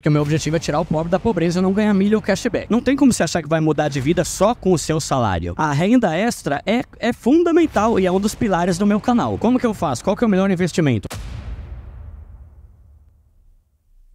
Porque o meu objetivo é tirar o pobre da pobreza e não ganhar milho ou cashback. Não tem como você achar que vai mudar de vida só com o seu salário. A renda extra é, é fundamental e é um dos pilares do meu canal. Como que eu faço? Qual que é o melhor investimento?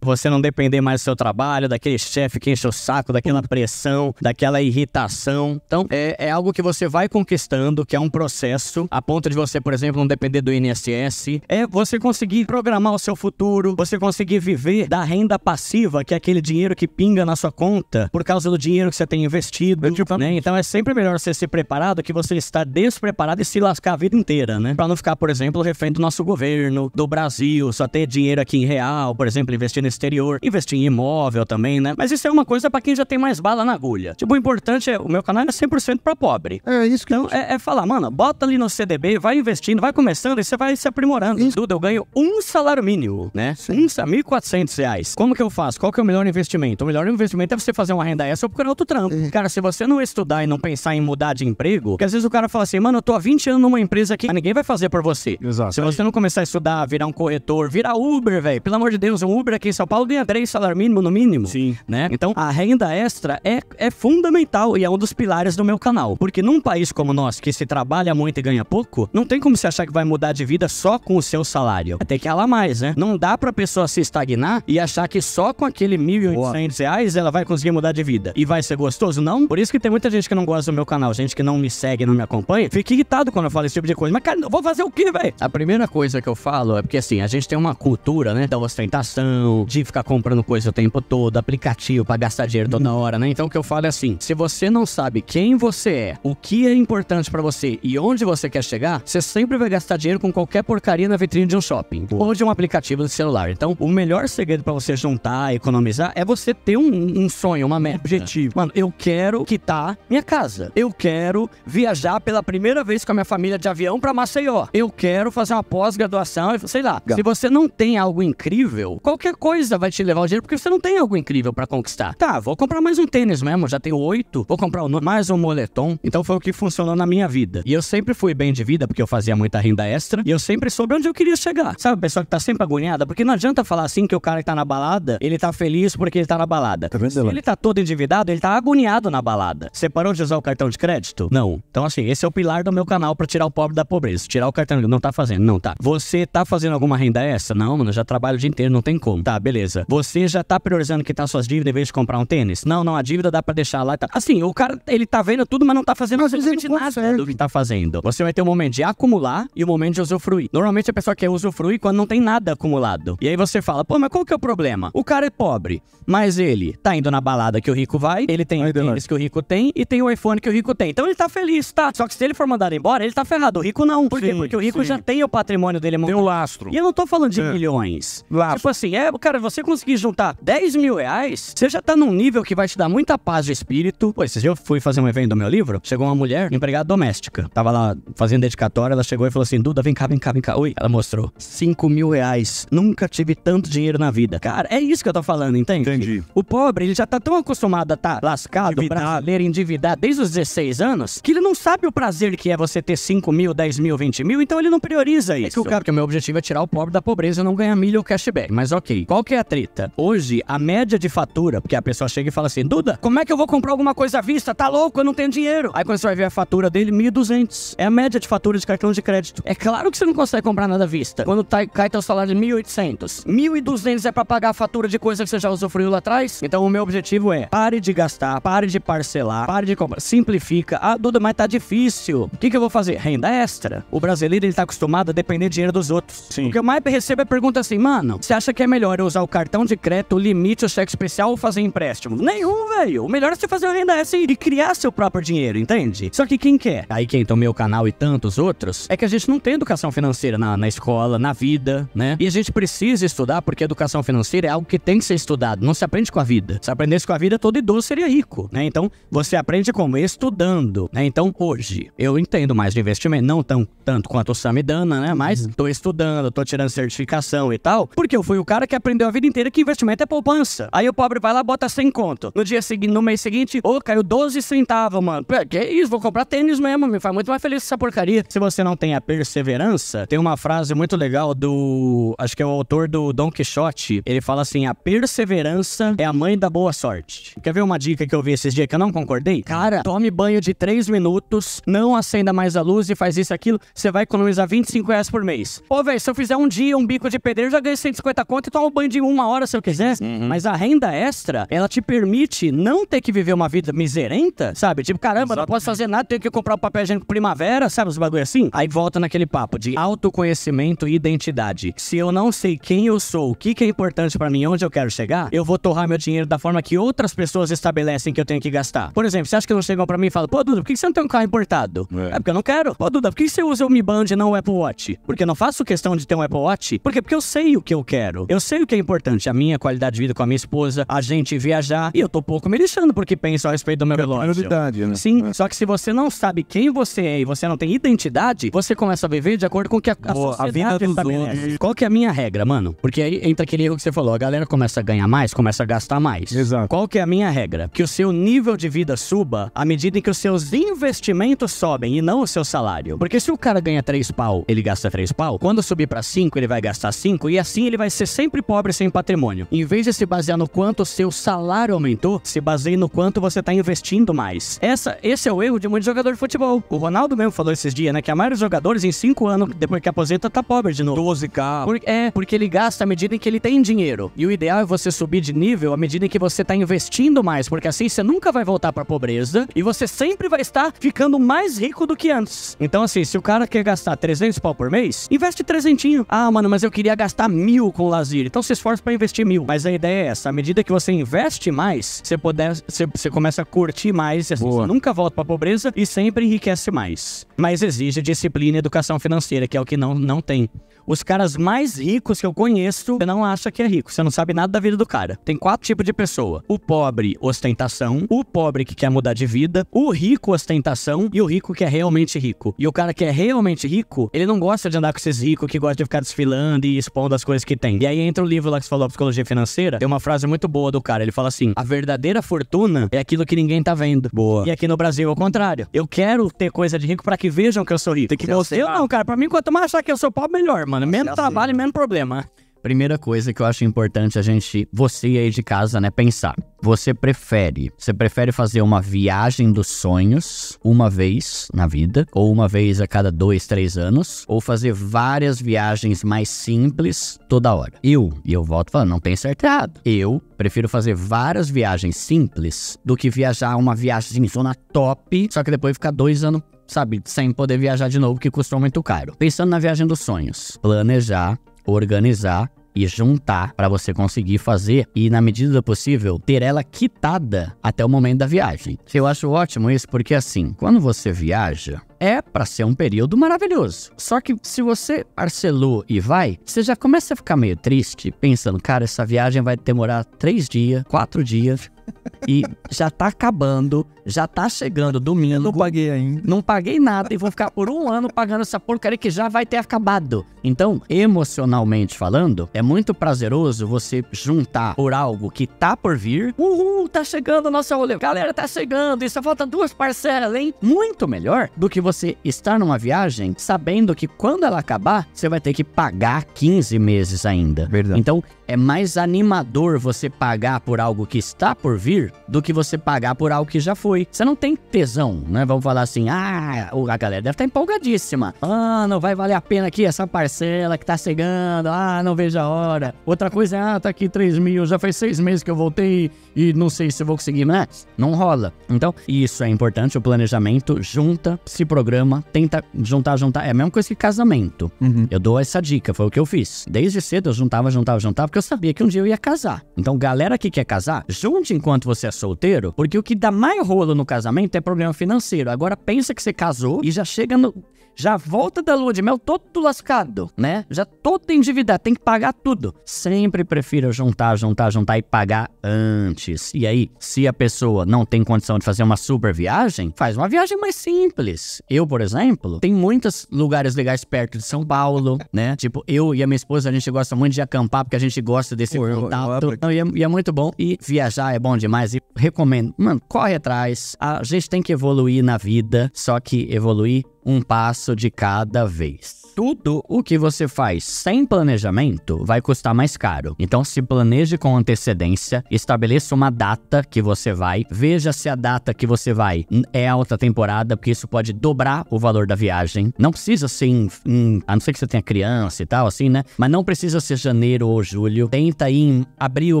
Você não depender mais do seu trabalho, daquele chefe que enche o saco, daquela pressão, daquela irritação. Então, é, é algo que você vai conquistando, que é um processo, a ponto de você, por exemplo, não depender do INSS. É você conseguir programar o seu futuro, você conseguir viver da renda passiva, que é aquele dinheiro que pinga na sua conta por causa do dinheiro que você tem investido. É tipo- né? Então, é sempre melhor você se preparado que você estar despreparado e se lascar a vida inteira, né? Pra não ficar, por exemplo, refém do nosso governo, do Brasil, só ter dinheiro aqui em real, por exemplo, investir exterior, investir em imóvel também, né? Mas isso é uma coisa para quem já tem mais bala na agulha. Tipo, o importante é, o meu canal é 100% para pobre. É isso que Então, eu... é, é, falar, mano, bota ali no CDB, vai investindo, vai começando e você vai se aprimorando. Isso. Duda, eu ganho um salário mínimo, né? Sim. Um, 1.400 reais. Como que eu faço? Qual que é o melhor investimento? O melhor investimento é você fazer uma renda essa ou procurar outro trampo. É. Cara, se você não estudar e não pensar em mudar de emprego, porque às vezes o cara fala assim, mano, eu tô há 20 anos numa empresa mas ninguém vai fazer por você. Exato. Se você não começar a estudar, virar um corretor, virar Uber, velho. Pelo amor de Deus, um Uber aqui é em São são Paulo ganha três salários mínimos no mínimo. Sim. Né? Então, a renda extra é, é fundamental e é um dos pilares do meu canal. Porque num país como o nosso, que se trabalha muito e ganha pouco, não tem como se achar que vai mudar de vida só com o seu salário. Tem que ralar mais, né? Não dá pra pessoa se estagnar e achar que só com aquele 1.800 reais ela vai conseguir mudar de vida. E vai ser gostoso? Não. Por isso que tem muita gente que não gosta do meu canal, gente que não me segue, não me acompanha, fica irritado quando eu falo esse tipo de coisa. Mas, cara, eu vou fazer o quê, velho? A primeira coisa que eu falo é porque, assim, a gente tem uma cultura, né, da ostentação, de ficar comprando coisa o tempo todo, aplicativo para gastar dinheiro toda hora, né? Então o que eu falo é assim: se você não sabe quem você é, o que é importante para você e onde você quer chegar, você sempre vai gastar dinheiro com qualquer porcaria na vitrine de um shopping Boa. ou de um aplicativo do celular. Então, o melhor segredo para você juntar, economizar, é você ter um, um sonho, uma meta. Um objetivo. Mano, eu quero quitar minha casa. Eu quero viajar pela primeira vez com a minha família de avião para Maceió. Eu quero fazer uma pós-graduação, sei lá. Se você não tem algo incrível, qualquer coisa coisa vai te levar o dinheiro porque você não tem algo incrível para conquistar. Tá, vou comprar mais um tênis mesmo, já tenho oito, vou comprar mais um moletom. Então foi o que funcionou na minha vida. E eu sempre fui bem de vida porque eu fazia muita renda extra e eu sempre soube onde eu queria chegar. Sabe, a pessoa que tá sempre agoniada? Porque não adianta falar assim que o cara que tá na balada, ele tá feliz porque ele tá na balada. Tá vendo? ele tá todo endividado, ele tá agoniado na balada. Você parou de usar o cartão de crédito? Não. Então assim, esse é o pilar do meu canal para tirar o pobre da pobreza. Tirar o cartão, não tá fazendo, não tá. Você tá fazendo alguma renda extra? Não, mano, eu já trabalho o dia inteiro, não tem como. Tá, beleza. Você já tá priorizando quitar suas dívidas em vez de comprar um tênis? Não, não, a dívida dá para deixar lá e Assim, o cara, ele tá vendo tudo, mas não tá fazendo absolutamente nada consegue. do que tá fazendo. Você vai ter um momento de acumular e um momento de usufruir. Normalmente a pessoa quer usufruir quando não tem nada acumulado. E aí você fala, pô, mas qual que é o problema? O cara é pobre, mas ele tá indo na balada que o rico vai, ele tem o tênis que o rico tem e tem o iPhone que o rico tem. Então ele tá feliz, tá? Só que se ele for mandado embora, ele tá ferrado. O rico não. Por sim, quê? Porque o rico sim. já tem o patrimônio dele montado. Tem o lastro. E eu não tô falando de é. milhões. Lastro. Tipo assim, é, o cara, Cara, você conseguir juntar 10 mil reais, você já tá num nível que vai te dar muita paz de espírito. Pô, esses dias eu fui fazer um evento do meu livro, chegou uma mulher, empregada doméstica. Tava lá fazendo dedicatória, ela chegou e falou assim: Duda, vem cá, vem cá, vem cá. Oi, ela mostrou. 5 mil reais. Nunca tive tanto dinheiro na vida. Cara, é isso que eu tô falando, entende? Entendi. O pobre, ele já tá tão acostumado a tá lascado, endividado. brasileiro, endividado desde os 16 anos, que ele não sabe o prazer que é você ter 5 mil, 10 mil, 20 mil, então ele não prioriza isso. É que o cara, que o meu objetivo é tirar o pobre da pobreza e não ganhar milho ou cashback. Mas ok, qual qual que é a treta? Hoje, a média de fatura, porque a pessoa chega e fala assim, Duda, como é que eu vou comprar alguma coisa à vista? Tá louco, eu não tenho dinheiro. Aí quando você vai ver a fatura dele, 1.200. É a média de fatura de cartão de crédito. É claro que você não consegue comprar nada à vista. Quando tá, cai teu salário de 1.800. 1.200 é para pagar a fatura de coisa que você já usufruiu lá atrás. Então o meu objetivo é, pare de gastar, pare de parcelar, pare de comprar, simplifica. Ah, Duda, mas tá difícil. O que, que eu vou fazer? Renda extra. O brasileiro, ele tá acostumado a depender dinheiro dos outros. Sim. O que eu mais recebo é pergunta assim, mano, você acha que é melhor eu usar o cartão de crédito, limite, o cheque especial ou fazer empréstimo? Nenhum, velho. O melhor é você fazer uma renda extra e criar seu próprio dinheiro, entende? Só que quem quer? Aí quem então meu canal e tantos outros, é que a gente não tem educação financeira na, na escola, na vida, né? E a gente precisa estudar porque educação financeira é algo que tem que ser estudado, não se aprende com a vida. Se aprendesse com a vida, todo idoso seria rico, né? Então, você aprende como? Estudando, né? Então, hoje, eu entendo mais de investimento, não tão, tanto quanto o Samidana, né? Mas uhum. tô estudando, tô tirando certificação e tal, porque eu fui o cara que aprendeu aprendeu a vida inteira que investimento é poupança. Aí o pobre vai lá, bota 100 conto. No dia seguinte, no mês seguinte, ô, oh, caiu 12 centavos, mano. Pô, que isso, vou comprar tênis mesmo, me faz muito mais feliz essa porcaria. Se você não tem a perseverança, tem uma frase muito legal do, acho que é o autor do Don Quixote, ele fala assim, a perseverança é a mãe da boa sorte. Quer ver uma dica que eu vi esses dias que eu não concordei? Cara, tome banho de 3 minutos, não acenda mais a luz e faz isso aquilo, você vai economizar 25 reais por mês. Ô, velho, se eu fizer um dia um bico de pedreiro, já ganhei 150 conto e tomo banho de de uma hora se eu quiser, uhum. mas a renda extra, ela te permite não ter que viver uma vida miserenta, sabe? Tipo, caramba, Exato. não posso fazer nada, tenho que comprar o um papel higiênico primavera, sabe? Os bagulho assim. Aí volta naquele papo de autoconhecimento e identidade. Se eu não sei quem eu sou, o que, que é importante para mim, onde eu quero chegar, eu vou torrar meu dinheiro da forma que outras pessoas estabelecem que eu tenho que gastar. Por exemplo, você acha que não chegam para mim e falam, pô, Duda, por que você não tem um carro importado? É, é porque eu não quero. Pô, Duda, por que você usa o Mi Band e não o Apple Watch? Porque eu não faço questão de ter um Apple Watch? Por quê? Porque eu sei o que eu quero. Eu sei o que é importante. A minha qualidade de vida com a minha esposa, a gente viajar. E eu tô pouco me lixando porque penso a respeito do meu é relógio. É prioridade, né? Sim, é. só que se você não sabe quem você é e você não tem identidade, você começa a viver de acordo com o que a, a Boa, sociedade a estabelece. Qual que é a minha regra, mano? Porque aí entra aquele erro que você falou. A galera começa a ganhar mais, começa a gastar mais. Exato. Qual que é a minha regra? Que o seu nível de vida suba à medida em que os seus investimentos sobem e não o seu salário. Porque se o cara ganha 3 pau, ele gasta 3 pau. Quando subir para 5, ele vai gastar 5 e assim ele vai ser sempre pobre pobre sem patrimônio. Em vez de se basear no quanto seu salário aumentou, se baseie no quanto você está investindo mais. Essa, esse é o erro de muitos jogadores de futebol. O Ronaldo mesmo falou esses dias, né? Que a maioria dos jogadores, em 5 anos, depois que aposenta, tá pobre de novo. 12k. Por, é, porque ele gasta à medida em que ele tem dinheiro. E o ideal é você subir de nível à medida em que você tá investindo mais, porque assim você nunca vai voltar pra pobreza e você sempre vai estar ficando mais rico do que antes. Então, assim, se o cara quer gastar 300 pau por mês, investe 300. Ah, mano, mas eu queria gastar mil com o Lazir. Então você Esforço para investir mil. Mas a ideia é essa: à medida que você investe mais, você, puder, você, você começa a curtir mais, assim, você nunca volta para pobreza e sempre enriquece mais. Mas exige disciplina e educação financeira, que é o que não, não tem. Os caras mais ricos que eu conheço, você não acha que é rico, você não sabe nada da vida do cara. Tem quatro tipos de pessoa: o pobre, ostentação, o pobre que quer mudar de vida, o rico, ostentação e o rico que é realmente rico. E o cara que é realmente rico, ele não gosta de andar com esses ricos que gosta de ficar desfilando e expondo as coisas que tem. E aí entra o livro lá que você falou, Psicologia Financeira, tem uma frase muito boa do cara: ele fala assim, a verdadeira fortuna é aquilo que ninguém tá vendo. Boa. E aqui no Brasil é o contrário. Eu quero ter coisa de rico para que vejam que eu sou rico. Tem que Eu não, cara, pra mim, quanto mais achar que eu sou pobre, melhor, mano mano. É mesmo assim. trabalho, assim. mesmo problema. Primeira coisa que eu acho importante a gente, você aí de casa, né, pensar. Você prefere, você prefere fazer uma viagem dos sonhos uma vez na vida, ou uma vez a cada dois, três anos, ou fazer várias viagens mais simples toda hora? Eu, e eu volto falando, não tem certo errado. Eu prefiro fazer várias viagens simples do que viajar uma viagem zona top, só que depois ficar dois anos sabe, sem poder viajar de novo, que custou muito caro. Pensando na viagem dos sonhos, planejar, organizar e juntar para você conseguir fazer e, na medida do possível, ter ela quitada até o momento da viagem. Eu acho ótimo isso porque, assim, quando você viaja, é para ser um período maravilhoso. Só que se você parcelou e vai, você já começa a ficar meio triste, pensando, cara, essa viagem vai demorar três dias, quatro dias. e já tá acabando, já tá chegando domingo. não paguei ainda. Não paguei nada e vou ficar por um ano pagando essa porcaria que já vai ter acabado. Então, emocionalmente falando, é muito prazeroso você juntar por algo que tá por vir. Uhul, tá chegando o nosso rolê. Galera, tá chegando. E só duas parcelas, hein? Muito melhor do que você estar numa viagem sabendo que quando ela acabar, você vai ter que pagar 15 meses ainda. Verdade. Então, é mais animador você pagar por algo que está por vir do que você pagar por algo que já foi. Você não tem tesão, né? Vamos falar assim, ah, a galera deve estar tá empolgadíssima. Ah, não vai valer a pena aqui essa parcela que tá chegando. Ah, não vejo a hora. Outra coisa é, ah, tá aqui 3 mil, já faz seis meses que eu voltei e não sei se vou conseguir mais. Não rola. Então, isso é importante, o planejamento junta, se programa, tenta juntar, juntar. É a mesma coisa que casamento. Uhum. Eu dou essa dica, foi o que eu fiz. Desde cedo eu juntava, juntava, juntava porque eu sabia que um dia eu ia casar. Então, galera que quer casar, junte enquanto você é solteiro, porque o que dá mais rolo no casamento é problema financeiro. Agora pensa que você casou e já chega no já volta da lua de mel todo lascado, né? Já todo endividado, tem que pagar tudo. Sempre prefiro juntar, juntar, juntar e pagar antes. E aí, se a pessoa não tem condição de fazer uma super viagem, faz uma viagem mais simples. Eu, por exemplo, tem muitos lugares legais perto de São Paulo, né? Tipo, eu e a minha esposa, a gente gosta muito de acampar porque a gente gosta desse Pô, contato. Não, e, é, e, é, muito bom. E viajar é bom demais. E recomendo. Mano, corre atrás. A gente tem que evoluir na vida, só que evoluir um passo de cada vez tudo o que você faz sem planejamento vai custar mais caro. Então se planeje com antecedência, estabeleça uma data que você vai, veja se a data que você vai é alta temporada, porque isso pode dobrar o valor da viagem. Não precisa ser em, em, a não ser que você tenha criança e tal assim, né? Mas não precisa ser janeiro ou julho. Tenta ir em abril,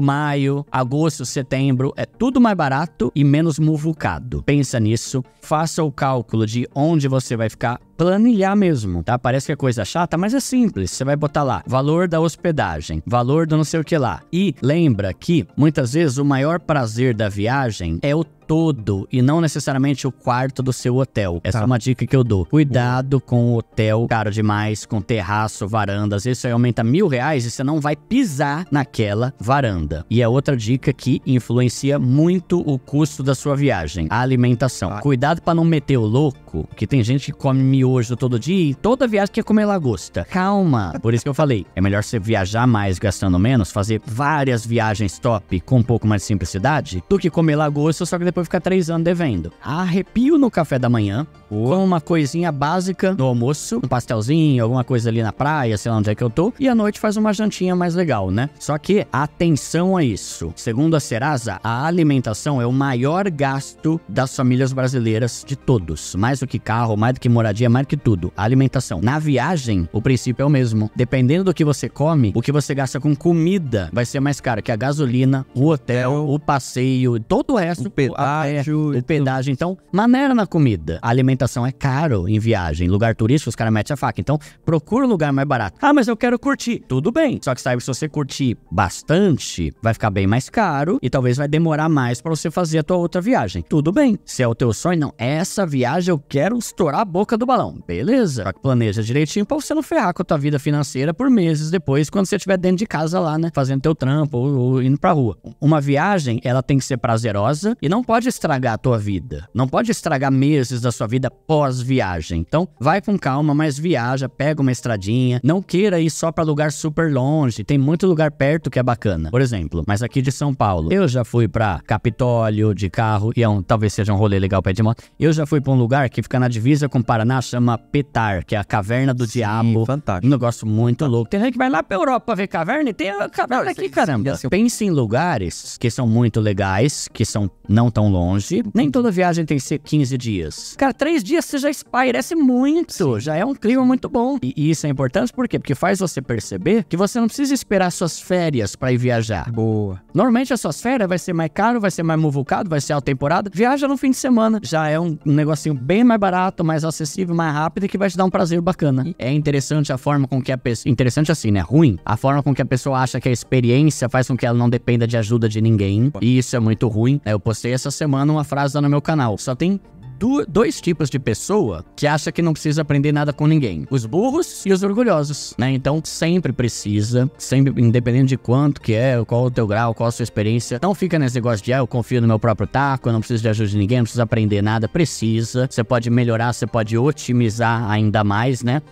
maio, agosto, setembro, é tudo mais barato e menos muvucado. Pensa nisso, faça o cálculo de onde você vai ficar planilhar mesmo, tá? Parece que é coisa chata, mas é simples. Você vai botar lá valor da hospedagem, valor do não sei o que lá. E lembra que muitas vezes o maior prazer da viagem é o todo e não necessariamente o quarto do seu hotel. Essa tá. é uma dica que eu dou. Cuidado com o hotel caro demais, com terraço, varandas. Isso aí aumenta mil reais e você não vai pisar naquela varanda. E é outra dica que influencia muito o custo da sua viagem, a alimentação. Ah. Cuidado para não meter o louco, que tem gente que come miojo todo dia e toda viagem quer comer lagosta. Calma. Por isso que eu falei, é melhor você viajar mais gastando menos, fazer várias viagens top com um pouco mais de simplicidade, do que comer lagosta só que depois ficar três anos devendo. Arrepio no café da manhã, com uma coisinha básica no almoço, um pastelzinho, alguma coisa ali na praia, sei lá onde é que eu tô, e à noite faz uma jantinha mais legal, né? Só que atenção a isso. Segundo a Serasa, a alimentação é o maior gasto das famílias brasileiras de todos. Mais do que carro, mais do que moradia, mais do que tudo. A alimentação. Na viagem, o princípio é o mesmo. Dependendo do que você come, o que você gasta com comida vai ser mais caro que a gasolina, o hotel, o passeio, todo o resto. O tátil, ah, é. o pedágio. Então, maneira na comida. A alimentação é caro em viagem. Lugar turístico, os caras metem a faca. Então, procura um lugar mais barato. Ah, mas eu quero curtir. Tudo bem. Só que saiba, se você curtir bastante, vai ficar bem mais caro e talvez vai demorar mais para você fazer a tua outra viagem. Tudo bem. Se é o teu sonho, não. Essa viagem eu quero estourar a boca do balão. Beleza. Só que planeja direitinho pra você não ferrar com a tua vida financeira por meses depois, quando você estiver dentro de casa lá, né? Fazendo teu trampo ou, ou indo pra rua. Uma viagem, ela tem que ser prazerosa e não pode pode estragar a tua vida. Não pode estragar meses da sua vida pós-viagem. Então, vai com calma, mas viaja, pega uma estradinha. Não queira ir só para lugar super longe. Tem muito lugar perto que é bacana. Por exemplo, mas aqui de São Paulo, eu já fui para Capitólio de carro e é um, talvez seja um rolê legal pé de moto. Eu já fui para um lugar que fica na divisa com o Paraná, chama Petar, que é a Caverna do Sim, Diabo. Fantástico. Um negócio muito tá. louco. Tem gente que vai lá pra Europa pra ver caverna e tem a caverna aqui, caramba. Assim, assim, Pense em lugares que são muito legais, que são não tão tão longe. Nem toda viagem tem que ser 15 dias. Cara, três dias você já espairece muito, Sim. já é um clima muito bom. E, e, isso é importante por quê? Porque faz você perceber que você não precisa esperar suas férias para ir viajar. Boa. Normalmente as suas férias vai ser mais caro, vai ser mais muvucado, vai ser a temporada. Viaja no fim de semana, já é um, negocinho bem mais barato, mais acessível, mais rápido e que vai te dar um prazer bacana. E é interessante a forma com que a pessoa, interessante assim, né? Ruim. A forma com que a pessoa acha que a experiência faz com que ela não dependa de ajuda de ninguém. E isso é muito ruim. Né? Eu postei essas semana uma frase lá no meu canal. Só tem do, dois tipos de pessoa que acha que não precisa aprender nada com ninguém: os burros e os orgulhosos, né? Então sempre precisa, sempre independente de quanto que é, qual o teu grau, qual a sua experiência. Não fica nesse negócio de ah, eu confio no meu próprio taco, eu não preciso de ajuda de ninguém, não preciso aprender nada. Precisa. Você pode melhorar, você pode otimizar ainda mais, né?